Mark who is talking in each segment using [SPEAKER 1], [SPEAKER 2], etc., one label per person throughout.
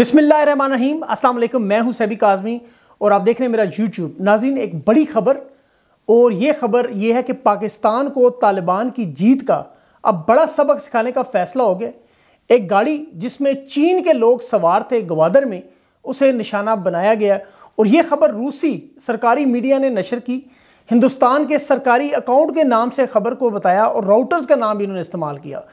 [SPEAKER 1] बिस्मिल्लाम अस्सलाम वालेकुम मैं हूं सैबिक आज़मी और आप देख रहे हैं मेरा यूट्यूब नाजीन एक बड़ी खबर और ये खबर ये है कि पाकिस्तान को तालिबान की जीत का अब बड़ा सबक सिखाने का फैसला हो गया एक गाड़ी जिसमें चीन के लोग सवार थे गवादर में उसे निशाना बनाया गया और ये खबर रूसी सरकारी मीडिया ने नशर की हिंदुस्तान के सरकारी अकाउंट के नाम से खबर को बताया और राउटर्स का नाम भी इन्होंने इस्तेमाल किया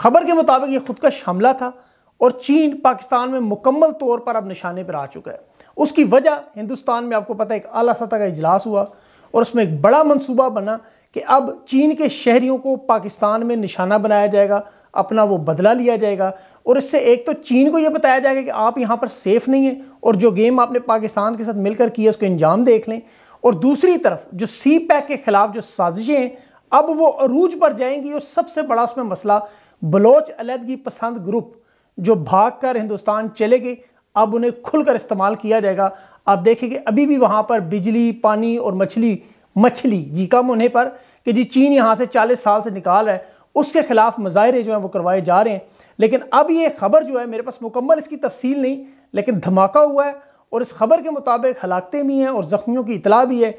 [SPEAKER 1] खबर के मुताबिक ये खुदकश हमला था और चीन पाकिस्तान में मुकम्मल तौर पर अब निशाने पर आ चुका है उसकी वजह हिंदुस्तान में आपको पता है एक अला सतह का इजलास हुआ और उसमें एक बड़ा मनसूबा बना कि अब चीन के शहरीों को पाकिस्तान में निशाना बनाया जाएगा अपना वो बदला लिया जाएगा और इससे एक तो चीन को ये बताया जाएगा कि आप यहाँ पर सेफ़ नहीं हैं और जो गेम आपने पाकिस्तान के साथ मिलकर किया उसको इंजाम देख लें और दूसरी तरफ जो सी पैक के ख़िलाफ़ जो साजिशें हैं अब वो अरूज पर जाएंगी और सबसे बड़ा उसमें मसला बलोच अलीदगी पसंद ग्रुप जो भाग कर हिंदुस्तान चले गए अब उन्हें खुलकर इस्तेमाल किया जाएगा आप देखेंगे अभी भी वहाँ पर बिजली पानी और मछली मछली जी कम होने पर कि जी चीन यहाँ से 40 साल से निकाल रहा है उसके खिलाफ मुजाहरे जो हैं वो करवाए जा रहे हैं लेकिन अब ये खबर जो है मेरे पास मुकम्मल इसकी तफसील नहीं लेकिन धमाका हुआ है और इस खबर के मुताबिक हलाकतें भी हैं और ज़ख्मियों की इतला भी है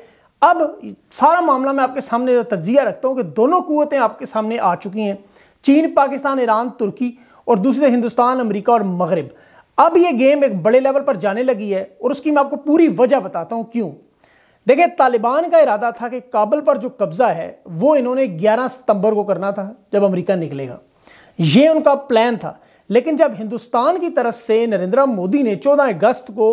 [SPEAKER 1] अब सारा मामला मैं आपके सामने तजिया रखता हूँ कि दोनों कुतें आपके सामने आ चुकी हैं चीन पाकिस्तान ईरान तुर्की और दूसरे हिंदुस्तान अमरीका और मगरब अब ये गेम एक बड़े लेवल पर जाने लगी है और उसकी मैं आपको पूरी वजह बताता हूँ क्यों देखिए तालिबान का इरादा था कि काबुल पर जो कब्ज़ा है वो इन्होंने 11 सितंबर को करना था जब अमेरिका निकलेगा ये उनका प्लान था लेकिन जब हिंदुस्तान की तरफ से नरेंद्र मोदी ने 14 अगस्त को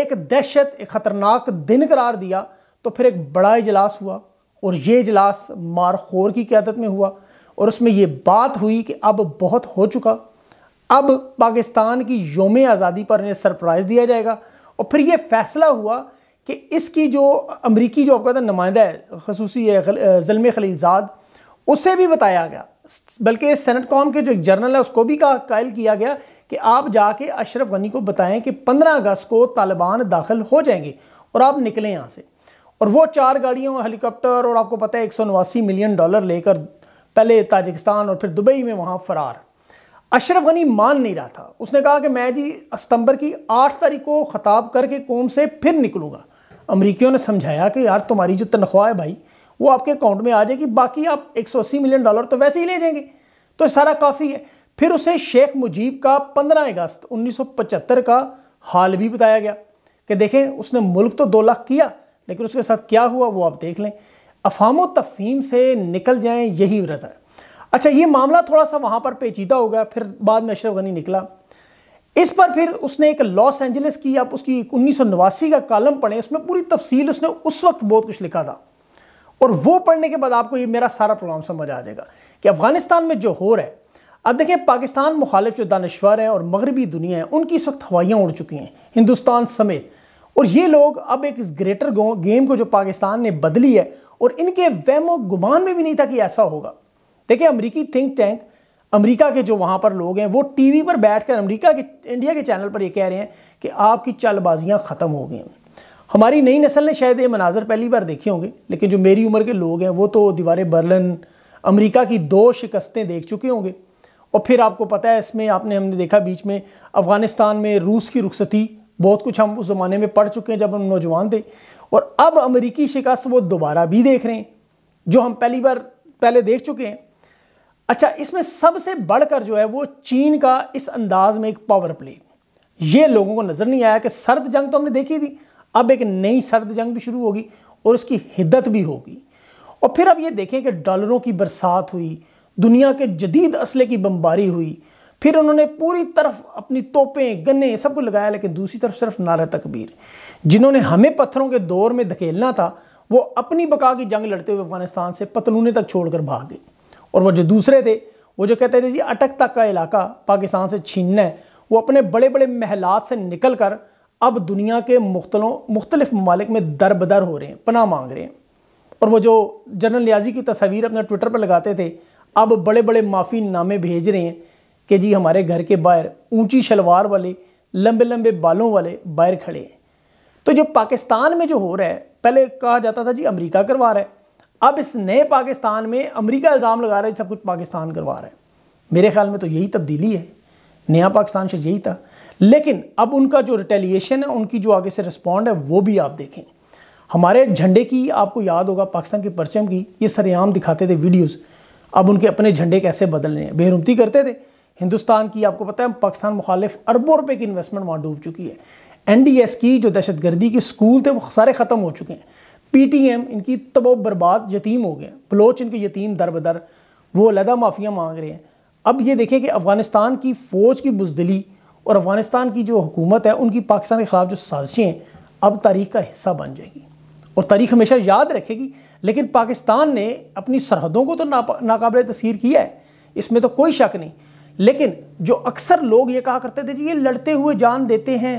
[SPEAKER 1] एक दहशत एक ख़तरनाक दिन करार दिया तो फिर एक बड़ा इजलास हुआ और ये इजलास मारखोर की क्यादत में हुआ और उसमें ये बात हुई कि अब बहुत हो चुका अब पाकिस्तान की योम आज़ादी पर इन्हें सरप्राइज़ दिया जाएगा और फिर ये फैसला हुआ कि इसकी जो अमरीकी जो आपका नुमाइंदा है खसूसी जलम खलीलजाद उसे भी बताया गया बल्कि सेनेट कॉम के जो एक जर्नल है उसको भी का कायल किया गया कि आप जाके अशरफ गनी को बताएं कि 15 अगस्त को तालिबान दाखिल हो जाएंगे और आप निकलें यहाँ से और वो चार गाड़ियों हेलीकॉप्टर और आपको पता है एक मिलियन डॉलर लेकर पहले ताजिकिस्तान और फिर दुबई में वहाँ फरार अशरफ गनी मान नहीं रहा था उसने कहा कि मैं जी सितंबर की आठ तारीख को ख़ताब करके कौम से फिर निकलूँगा अमरीकियों ने समझाया कि यार तुम्हारी जो तनख्वाह है भाई वो आपके अकाउंट में आ जाएगी बाकी आप एक मिलियन डॉलर तो वैसे ही ले जाएंगे तो सारा काफ़ी है फिर उसे शेख मुजीब का 15 अगस्त 1975 का हाल भी बताया गया कि देखें उसने मुल्क तो दो लाख किया लेकिन उसके साथ क्या हुआ वो आप देख लें अफाम तफीम से निकल जाएँ यही रजा है अच्छा ये मामला थोड़ा सा वहाँ पर पेचीदा हो गया फिर बाद में अशरफ गनी निकला इस पर फिर उसने एक लॉस एंजलिस की आप उसकी उन्नीस का कॉलम पढ़े उसमें पूरी तफसील उसने उस वक्त बहुत कुछ लिखा था और वो पढ़ने के बाद आपको ये मेरा सारा प्रोग्राम समझ आ जाएगा कि अफगानिस्तान में जो हो रहा है अब देखें पाकिस्तान मुखालिफ जो दानश्वर हैं और मगरबी दुनिया है उनकी इस वक्त हवाइयाँ उड़ चुकी हैं हिंदुस्तान समेत और ये लोग अब एक इस ग्रेटर गेम को जो पाकिस्तान ने बदली है और इनके वहमो गुमान में भी नहीं था कि ऐसा होगा देखिए अमरीकी थिंक टैंक अमेरिका के जो वहाँ पर लोग हैं वो टीवी पर बैठकर अमेरिका के इंडिया के चैनल पर ये कह रहे हैं कि आपकी चालबाजियाँ ख़त्म हो गई हैं हमारी नई नस्ल ने शायद ये मनाजर पहली बार देखे होंगे लेकिन जो मेरी उम्र के लोग हैं वो तो दीवारे बर्लिन अमेरिका की दो शिकस्तें देख चुके होंगे और फिर आपको पता है इसमें आपने हमने देखा बीच में अफ़गानिस्तान में रूस की रुखसती बहुत कुछ हम उस ज़माने में पढ़ चुके हैं जब हम नौजवान थे और अब अमरीकी शिकस्त वो दोबारा भी देख रहे हैं जो हम पहली बार पहले देख चुके हैं अच्छा इसमें सबसे बढ़कर जो है वो चीन का इस अंदाज में एक पावर प्ले ये लोगों को नज़र नहीं आया कि सर्द जंग तो हमने देखी थी अब एक नई सर्द जंग भी शुरू होगी और उसकी हिद्दत भी होगी और फिर अब ये देखें कि डॉलरों की बरसात हुई दुनिया के जदीद असले की बमबारी हुई फिर उन्होंने पूरी तरफ अपनी तोपें गन्ने सब कुछ लगाया लेकिन दूसरी तरफ सिर्फ नारा तकबीर जिन्होंने हमें पत्थरों के दौर में धकेलना था वो अपनी बका की जंग लड़ते हुए अफगानिस्तान से पतलूने तक छोड़कर भाग गए और वो जो दूसरे थे वो जो कहते थे जी अटक तक का इलाका पाकिस्तान से छीनना है वो अपने बड़े बड़े महलात से निकल कर अब दुनिया के मुख्तलों मुख्तलिफ ममालिक में दर बदर हो रहे हैं पना मांग रहे हैं और वो जो जनरल लियाजी की तस्वीर अपने ट्विटर पर लगाते थे अब बड़े बड़े माफ़ी नामे भेज रहे हैं कि जी हमारे घर के बाहर ऊंची शलवार वाले लंबे लंबे बालों वाले बाहर खड़े हैं तो जो पाकिस्तान में जो हो रहा है पहले कहा जाता था जी अमरीका करवा रहा है अब इस नए पाकिस्तान में अमेरिका इल्ज़ाम लगा रहा है सब कुछ पाकिस्तान करवा रहा है मेरे ख्याल में तो यही तब्दीली है नया पाकिस्तान से यही था लेकिन अब उनका जो रिटेलिएशन है उनकी जो आगे से रिस्पॉन्ड है वो भी आप देखें हमारे झंडे की आपको याद होगा पाकिस्तान के परचम की ये सरेआम दिखाते थे वीडियोस अब उनके अपने झंडे कैसे बदल रहे हैं बेहरुमती करते थे हिंदुस्तान की आपको पता है पाकिस्तान मुखालिफ अरबों रुपये की इन्वेस्टमेंट वहाँ डूब चुकी है एन की जो दहशतगर्दी के स्कूल थे वो सारे ख़त्म हो चुके हैं पीटीएम इनकी तबो बर्बाद यतीम हो गए बलोच इनके यतीम दर बदर वो अलहदा माफिया मांग रहे हैं अब ये देखें कि अफ़गानिस्तान की फ़ौज की बुजदली और अफ़गानिस्तान की जो हुकूमत है उनकी पाकिस्तान के ख़िलाफ़ जो साजिशें हैं अब तारीख का हिस्सा बन जाएगी और तारीख हमेशा याद रखेगी लेकिन पाकिस्तान ने अपनी सरहदों को तो ना नाकबिल तस्वीर किया है इसमें तो कोई शक नहीं लेकिन जो अक्सर लोग ये कहा करते थे जी ये लड़ते हुए जान देते हैं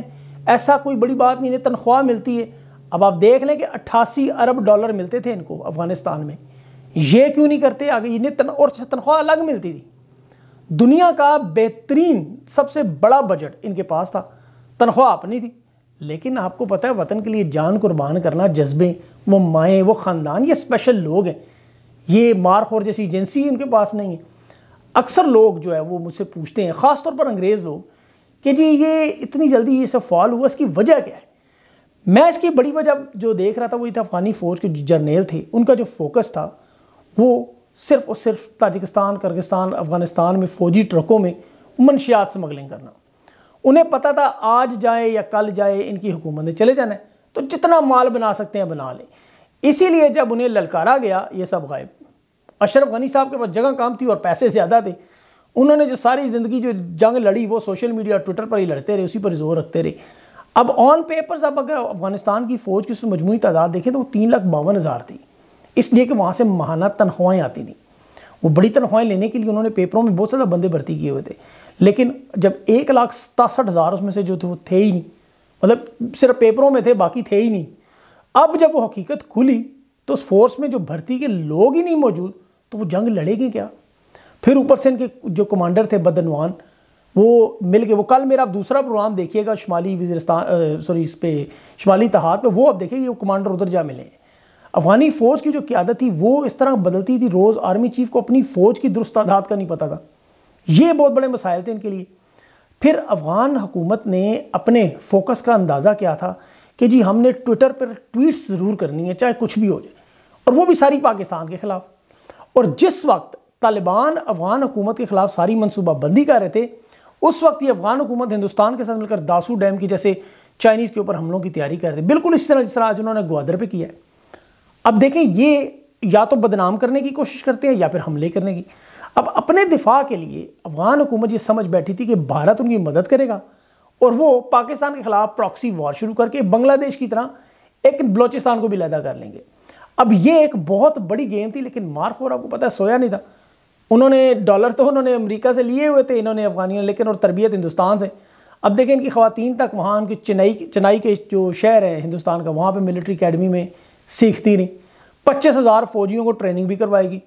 [SPEAKER 1] ऐसा कोई बड़ी बात नहीं तनख्वाह मिलती है अब आप देख लें कि 88 अरब डॉलर मिलते थे इनको अफगानिस्तान में ये क्यों नहीं करते आगे इन्हें तन, और तनख्वाह अलग मिलती थी दुनिया का बेहतरीन सबसे बड़ा बजट इनके पास था तनख्वाह अपनी थी लेकिन आपको पता है वतन के लिए जान कुर्बान करना जज्बे वो माएँ वो ख़ानदान ये स्पेशल लोग हैं ये मारखोर जैसी एजेंसी उनके पास नहीं है अक्सर लोग जो है वो मुझसे पूछते हैं ख़ासतौर पर अंग्रेज़ लोग कि जी ये इतनी जल्दी ये सब फॉल हुआ इसकी वजह क्या है मैं इसकी बड़ी वजह जो देख रहा था वो ये था अफगानी फ़ौज के जर्नेल थे उनका जो फोकस था वो सिर्फ और सिर्फ ताजिकिस्तान कर्गिस्तान अफ़गानिस्तान में फ़ौजी ट्रकों में मनशियात स्मगलिंग करना उन्हें पता था आज जाए या कल जाए इनकी हुकूमत ने चले जाना है तो जितना माल बना सकते हैं बना लें इसीलिए जब उन्हें ललकारा गया ये सब गायब अशरफ गनी साहब के पास जगह काम थी और पैसे ज़्यादा थे उन्होंने जो सारी ज़िंदगी जो जंग लड़ी वो सोशल मीडिया और ट्विटर पर ही लड़ते रहे उसी पर जोर रखते रहे अब ऑन पेपर्स अब अगर अफगानिस्तान की फ़ौज की मजमू तादाद देखें तो वो तीन लाख बावन हज़ार थी इसलिए कि वहाँ से महाना तनख्वाहें आती थी वो बड़ी तनख्वाहें लेने के लिए उन्होंने पेपरों में बहुत ज़्यादा बंदे भर्ती किए हुए थे लेकिन जब एक लाख सतासठ हज़ार उसमें से जो थे वो थे ही नहीं मतलब सिर्फ पेपरों में थे बाकी थे ही नहीं अब जब वो हकीकत खुली तो उस फोर्स में जो भर्ती के लोग ही नहीं मौजूद तो वो जंग लड़ेगी क्या फिर ऊपर से इनके जो कमांडर थे बदनवान वो मिल के वो कल मेरा आप दूसरा प्रोग्राम देखिएगा शुमाली वजरस्तान सॉरी इस पर शुमाली तहाद पर वो आप देखिए वो कमांडर उधर जा मिले अफगानी फ़ौज की जो क्यादत थी वो इस तरह बदलती थी रोज़ आर्मी चीफ को अपनी फ़ौज की दुरुस्त तादाद का नहीं पता था ये बहुत बड़े मसाइल थे इनके लिए फिर अफ़गान हुकूमत ने अपने फोकस का अंदाज़ा क्या था कि जी हमने ट्विटर पर ट्वीट ज़रूर करनी है चाहे कुछ भी हो जाए और वो भी सारी पाकिस्तान के ख़िलाफ़ और जिस वक्त तालिबान अफ़गान हुकूमत के ख़िलाफ़ सारी मनसूबाबंदी कर रहे थे उस वक्त ये अफगान हुकूमत हिंदुस्तान के साथ मिलकर दासू डैम की जैसे चाइनीज़ के ऊपर हमलों की तैयारी कर रही बिल्कुल इस तरह जिस तरह आज उन्होंने ग्वादर पर किया है अब देखें ये या तो बदनाम करने की कोशिश करते हैं या फिर हमले करने की अब अपने दिफा के लिए अफगान हुकूमत ये समझ बैठी थी कि भारत उनकी मदद करेगा और वो पाकिस्तान के खिलाफ प्रॉक्सी वॉर शुरू करके बांग्लादेश की तरह एक बलोचिस्तान को भी लैदा कर लेंगे अब ये एक बहुत बड़ी गेम थी लेकिन खोर आपको पता है सोया नहीं था उन्होंने डॉलर तो उन्होंने अमेरिका से लिए हुए थे इन्होंने अफगानियों लेकिन और तरबियत हिंदुस्तान से अब देखें इनकी खातन तक वहाँ उनकी चेन्नई चेन्नई के जो शहर है हिंदुस्तान का वहाँ पर मिलिट्री अकेडमी में सीखती रहीं पच्चीस हज़ार फौजियों को ट्रेनिंग भी करवाएगी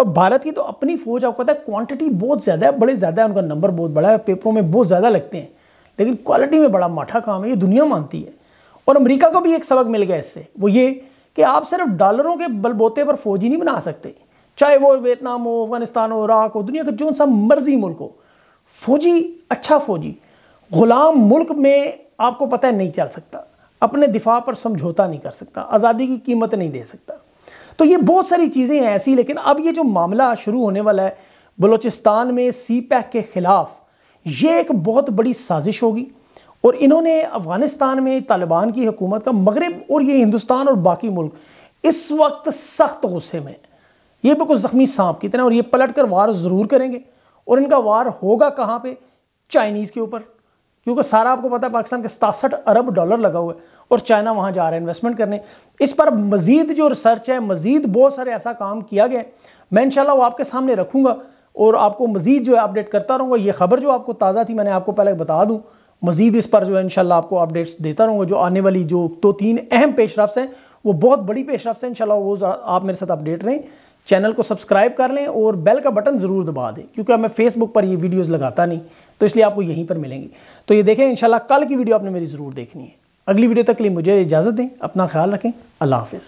[SPEAKER 1] और भारत की तो अपनी फ़ौज आपको पता है क्वांटिटी बहुत ज़्यादा है बड़े ज़्यादा है उनका नंबर बहुत बड़ा है पेपरों में बहुत ज़्यादा लगते हैं लेकिन क्वालिटी में बड़ा माठा काम है ये दुनिया मानती है और अमेरिका को भी एक सबक मिल गया इससे वो ये कि आप सिर्फ डॉलरों के बलबोते पर फौजी नहीं बना सकते चाहे वो वियतनाम हो अफगानिस्तान हो इराक हो दुनिया का जो सा मर्जी मुल्क हो फौजी अच्छा फौजी गुलाम मुल्क में आपको पता है नहीं चल सकता अपने दिफा पर समझौता नहीं कर सकता आज़ादी की कीमत नहीं दे सकता तो ये बहुत सारी चीज़ें हैं ऐसी लेकिन अब ये जो मामला शुरू होने वाला है बलूचिस्तान में सी पैक के ख़िलाफ़ ये एक बहुत बड़ी साजिश होगी और इन्होंने अफ़गानिस्तान में तालिबान की हुकूमत का मगरब और ये हिंदुस्तान और बाकी मुल्क इस वक्त सख्त गुस्से में ये बिल्कुल ज़ख्मी सांप की तरह और ये पलट कर वार ज़रूर करेंगे और इनका वार होगा कहाँ पे चाइनीज़ के ऊपर क्योंकि सारा आपको पता है पाकिस्तान के सतासठ अरब डॉलर लगा हुआ है और चाइना वहाँ जा रहा है इन्वेस्टमेंट करने इस पर मज़ीद जो रिसर्च है मज़ीद बहुत सारे ऐसा काम किया गया है मैं इनशाला वो आपके सामने रखूँगा और आपको मज़ीद जो है अपडेट करता रहूँगा ये खबर जो आपको ताज़ा थी मैंने आपको पहले बता दूँ मज़ीद इस पर जो है इनशाला आपको अपडेट्स देता रहूँगा जो आने वाली जो दो तो तीन अहम पेशरफ्स हैं वो बहुत बड़ी पेशरफ्स हैं इनशाला वो आप मेरे साथ अपडेट रहें चैनल को सब्सक्राइब कर लें और बेल का बटन ज़रूर दबा दें क्योंकि अब मैं फेसबुक पर ये वीडियोज़ लगाता नहीं तो इसलिए आपको यहीं पर मिलेंगी तो ये देखें इंशाल्लाह कल की वीडियो आपने मेरी ज़रूर देखनी है अगली वीडियो तक के लिए मुझे इजाज़त दें अपना ख्याल रखें अल्लाह हाफ